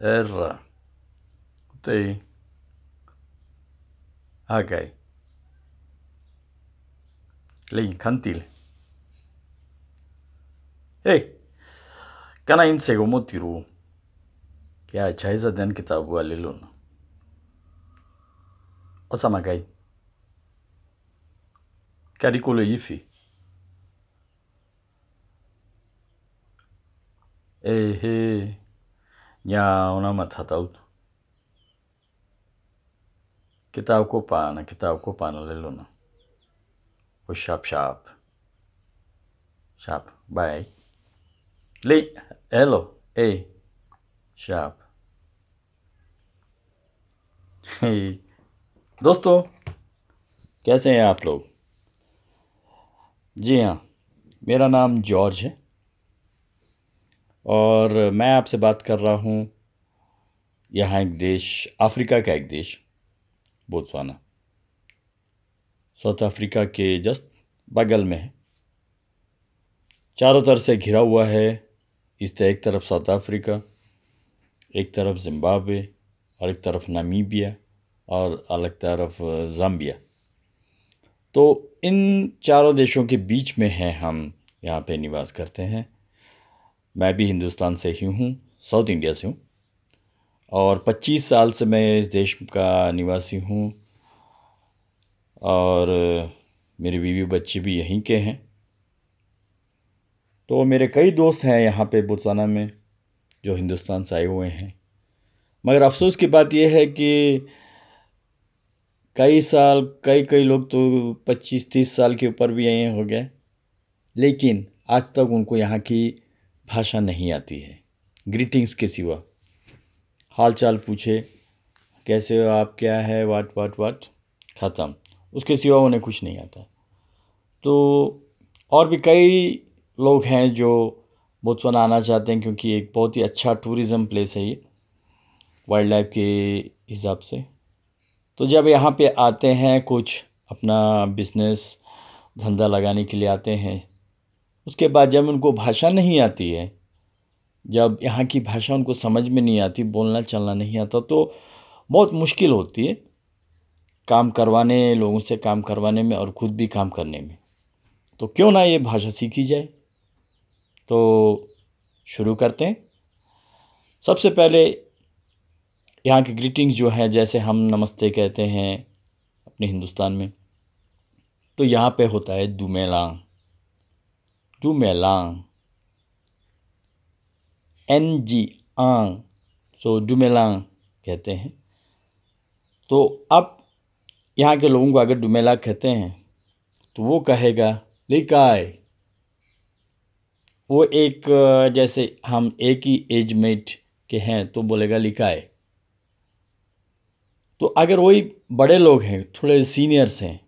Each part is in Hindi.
Erra. Tá aí. Ok. Lei, cantil. Ei. Kana intze gomo tiru. Kea atxaiza den kitabua lilun. Osamagai. Karikulo yifi. Ei, hei. ja onamat hataut. किताब को पाना किताब को पाना ले लो ना वो शाप शाप शाप बाय ले हेलो ए शाप दोस्तों कैसे हैं आप लोग जी हाँ मेरा नाम जॉर्ज है और मैं आपसे बात कर रहा हूँ यहाँ एक देश अफ्रीका का एक देश बोत्सवाना साउथ अफ्रीका के जस्ट बगल में है चारों तरफ से घिरा हुआ है इस तरह एक तरफ साउथ अफ्रीका एक तरफ जिम्बाब्वे और एक तरफ नामीबिया और अलग तरफ जाम्बिया तो इन चारों देशों के बीच में हैं हम यहाँ पे निवास करते हैं मैं भी हिंदुस्तान से ही हूँ साउथ इंडिया से हूँ और 25 साल से मैं इस देश का निवासी हूँ और मेरे बीवी बच्चे भी यहीं के हैं तो मेरे कई दोस्त हैं यहाँ पे बुरसाना में जो हिंदुस्तान से आए हुए हैं मगर अफसोस की बात यह है कि कई साल कई कई लोग तो 25-30 साल के ऊपर भी यहीं हो गए लेकिन आज तक उनको यहाँ की भाषा नहीं आती है ग्रीटिंग्स के सिवा हाल चाल पूछे कैसे हो आप क्या है वाट वाट वाट ख़त्म उसके सिवा उन्हें कुछ नहीं आता तो और भी कई लोग हैं जो बोत्सवाना आना चाहते हैं क्योंकि एक बहुत ही अच्छा टूरिज़म प्लेस है ये वाइल्ड लाइफ के हिसाब से तो जब यहाँ पे आते हैं कुछ अपना बिजनेस धंधा लगाने के लिए आते हैं उसके बाद जब उनको भाषा नहीं आती है जब यहाँ की भाषा उनको समझ में नहीं आती बोलना चलना नहीं आता तो बहुत मुश्किल होती है काम करवाने लोगों से काम करवाने में और ख़ुद भी काम करने में तो क्यों ना ये भाषा सीखी जाए तो शुरू करते हैं सबसे पहले यहाँ की ग्रीटिंग्स जो है जैसे हम नमस्ते कहते हैं अपने हिंदुस्तान में तो यहाँ पे होता है दुमेला Dumelang. एनजी आंग सो डुमेलांग कहते हैं तो अब यहाँ के लोगों को अगर डुमेला कहते हैं तो वो कहेगा लिकाय वो एक जैसे हम एक ही एज मेट के हैं तो बोलेगा लिकाय तो अगर वही बड़े लोग हैं थोड़े सीनियर्स हैं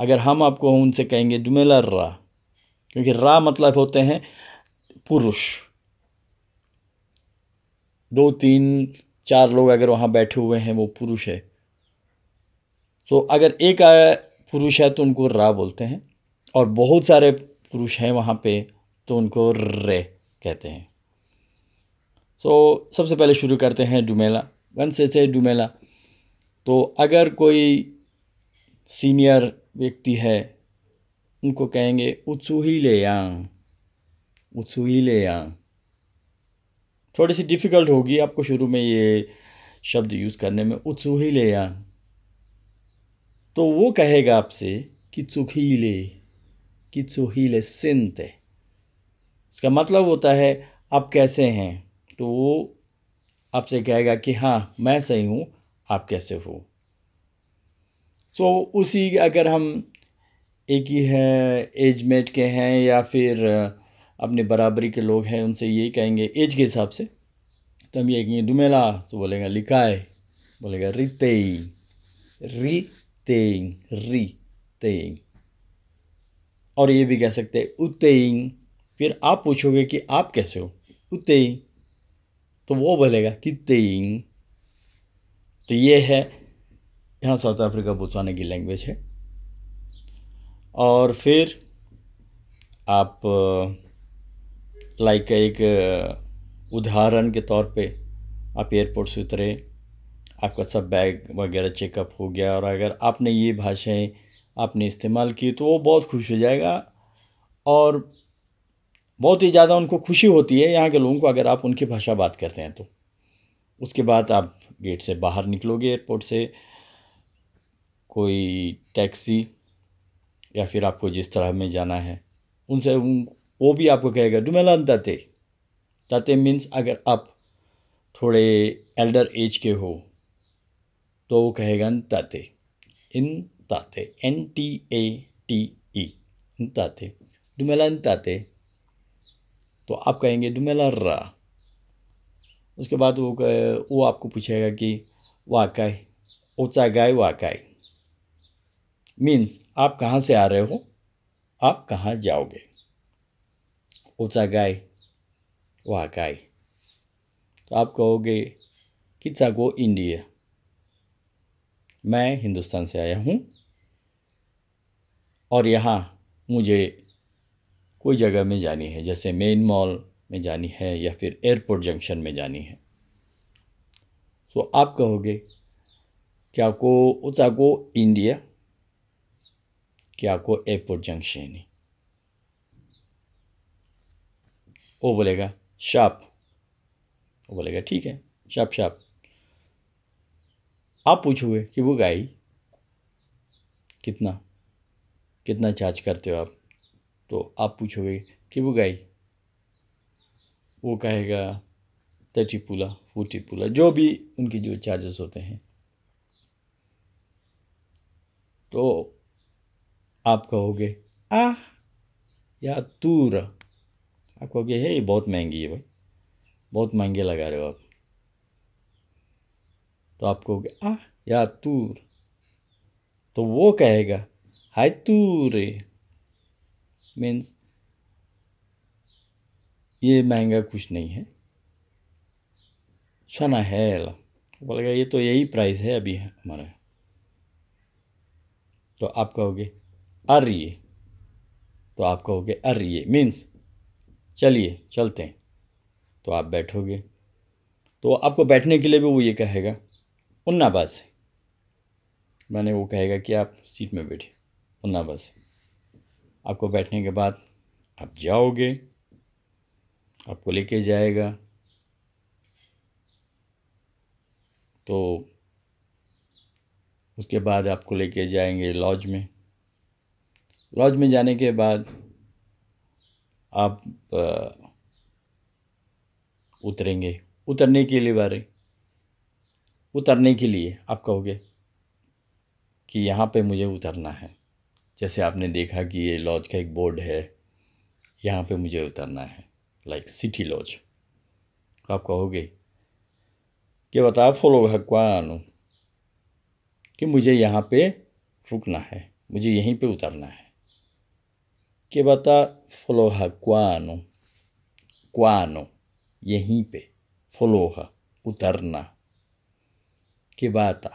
अगर हम आपको उनसे कहेंगे डुमेला रा क्योंकि रा मतलब होते हैं पुरुष दो तीन चार लोग अगर वहाँ बैठे हुए हैं वो पुरुष है तो अगर एक पुरुष है तो उनको रा बोलते हैं और बहुत सारे पुरुष हैं वहाँ पे तो उनको रे कहते हैं सो so, सबसे पहले शुरू करते हैं डुमेला वन से से डुमेला तो अगर कोई सीनियर व्यक्ति है उनको कहेंगे उचूही ले यांग उचूही ले यांग थोड़ी सी डिफ़िकल्ट होगी आपको शुरू में ये शब्द यूज़ करने में उचूही ले यांग तो वो कहेगा आपसे कि चुखीले कि चुहीले सिंत इसका मतलब होता है आप कैसे हैं तो वो आपसे कहेगा कि हाँ मैं सही हूँ आप कैसे हो सो so, उसी अगर हम एक ही है एज मेट के हैं या फिर अपने बराबरी के लोग हैं उनसे यही कहेंगे एज के हिसाब से तो हम ये कहेंगे दुमेला तो बोलेगा लिकाय बोलेगा रितेई री तेइंग री तेइंग और ये भी कह सकते हैं उतेंग फिर आप पूछोगे कि आप कैसे हो उतेंग तो वो बोलेगा कि तेइंग तो ये है यहाँ साउथ अफ्रीका बुसाने की लैंग्वेज है और फिर आप लाइक एक उदाहरण के तौर पे आप एयरपोर्ट से उतरे आपका सब बैग वगैरह चेकअप हो गया और अगर आपने ये भाषाएं आपने इस्तेमाल की तो वो बहुत खुश हो जाएगा और बहुत ही ज़्यादा उनको खुशी होती है यहाँ के लोगों को अगर आप उनकी भाषा बात करते हैं तो उसके बाद आप गेट से बाहर निकलोगे एयरपोर्ट से कोई टैक्सी या फिर आपको जिस तरह में जाना है उनसे उन वो भी आपको कहेगा डुमेलान ताते ताते मीन्स अगर आप थोड़े एल्डर एज के हो तो वो कहेगा ताते इन ताते N T A T E इन ताते डुमेलान ताते तो आप कहेंगे डुमेला रा उसके बाद वो वो आपको पूछेगा कि वाकई ओचा गाय वाकई मीन्स आप कहाँ से आ रहे हो आप कहाँ जाओगे ऊँचा गाय वाह गाय तो आप कहोगे कि गो इंडिया मैं हिंदुस्तान से आया हूँ और यहाँ मुझे कोई जगह में जानी है जैसे मेन मॉल में जानी है या फिर एयरपोर्ट जंक्शन में जानी है तो आप कहोगे क्या को उचा को इंडिया आपको एयरपोर्ट जंक्शन है वो बोलेगा शाप वो बोलेगा ठीक है शाप शाप आप पूछोगे कि वो गाई कितना कितना चार्ज करते हो आप तो आप पूछोगे कि वो गाई वो कहेगा तटी पुला फूटी पुला जो भी उनके जो चार्जेस होते हैं तो आप कहोगे आह या तूर आप कहोगे हे ये बहुत महंगी है भाई बहुत महंगे लगा रहे हो आप तो आप कहोगे आह या तूर तो वो कहेगा हाय तूरे मीन्स ये महंगा कुछ नहीं है छना है बोलेगा ये तो यही प्राइस है अभी हमारा तो आप कहोगे अर्य तो आप कहोगे अर्य मीन्स चलिए चलते हैं तो आप बैठोगे तो आपको बैठने के लिए भी वो ये कहेगा उन्ना बस मैंने वो कहेगा कि आप सीट में बैठिए बस आपको बैठने के बाद आप जाओगे आपको लेके जाएगा तो उसके बाद आपको लेके जाएंगे लॉज में लॉज में जाने के बाद आप उतरेंगे उतरने के लिए बारे उतरने के लिए आप कहोगे कि यहाँ पे मुझे उतरना है जैसे आपने देखा कि ये लॉज का एक बोर्ड है यहाँ पे मुझे उतरना है लाइक सिटी लॉज तो आप कहोगे कि बताओ फोलो भगवान कि मुझे यहाँ पे रुकना है मुझे यहीं पे उतरना है के बता फलोहा क्वानो क्वानो यहीं पे फलोहा उतरना के बाता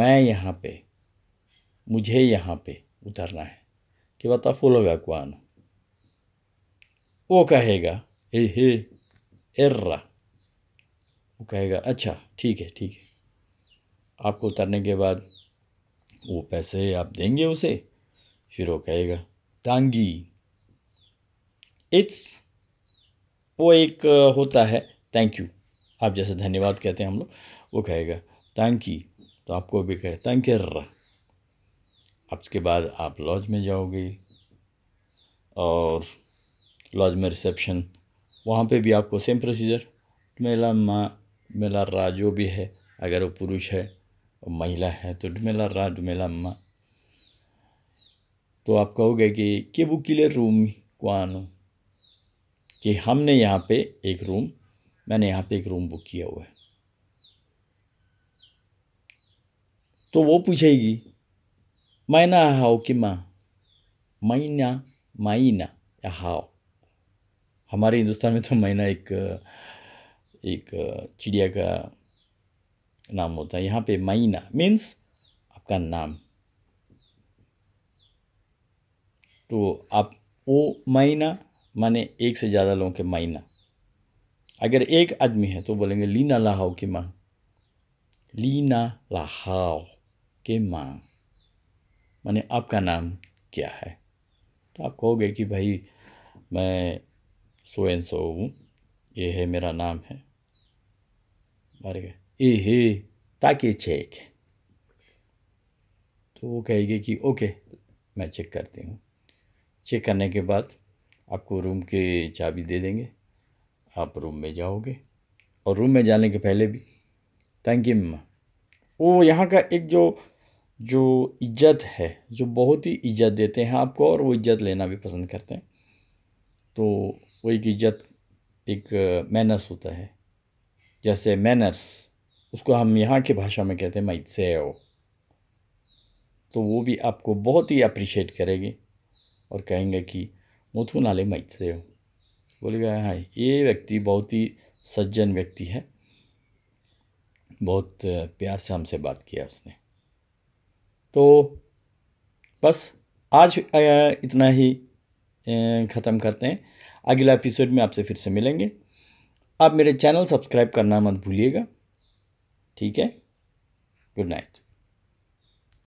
मैं यहाँ पे मुझे यहाँ पे उतरना है कि बता फलोगा क्वानो वो कहेगा हे एर्रा वो कहेगा अच्छा ठीक है ठीक है आपको उतरने के बाद वो पैसे आप देंगे उसे फिर वो कहेगा तांगी इट्स वो एक uh, होता है थैंक यू आप जैसे धन्यवाद कहते हैं हम लोग वो कहेगा थैंक यू तो आपको भी कहे थैंक यू अब उसके बाद आप लॉज में जाओगे और लॉज में रिसेप्शन वहाँ पे भी आपको सेम प्रोसीजर मेला माँ मेला रा जो भी है अगर वो पुरुष है और महिला है तो डुमेला रा डुमेला माँ तो आप कहोगे कि के वो किले रूम आनो कि हमने यहाँ पे एक रूम मैंने यहाँ पे एक रूम बुक किया हुआ है तो वो पूछेगी मायना हाओ कि माँ मायना मायना या हाओ हमारे हिंदुस्तान में तो मैना एक एक चिड़िया का नाम होता है यहाँ पे मायना मीन्स आपका नाम तो आप ओ मायना माने एक से ज़्यादा लोगों के मायना अगर एक आदमी है तो बोलेंगे लीना लाहाओ की मांग लीना लाहाओ के मांग माने आपका नाम क्या है तो आप कहोगे कि भाई मैं सो एन सो हूँ ये है मेरा नाम है मारे ए हे ताकि चेक तो वो कहेगी कि ओके मैं चेक करती हूँ चेक करने के बाद आपको रूम की चाबी दे देंगे आप रूम में जाओगे और रूम में जाने के पहले भी थैंक यू मम्मा वो यहाँ का एक जो जो इज्जत है जो बहुत ही इज्जत देते हैं आपको और वो इज्जत लेना भी पसंद करते हैं तो वो एक इज्जत एक मैनर्स होता है जैसे मैनर्स उसको हम यहाँ की भाषा में कहते हैं मैत से तो वो भी आपको बहुत ही अप्रिशिएट करेगी और कहेंगे कि मुथु नाले मैत्रेय बोलेगा हाँ ये व्यक्ति बहुत ही सज्जन व्यक्ति है बहुत प्यार से हमसे बात किया उसने तो बस आज इतना ही ख़त्म करते हैं अगला एपिसोड में आपसे फिर से मिलेंगे आप मेरे चैनल सब्सक्राइब करना मत भूलिएगा ठीक है गुड नाइट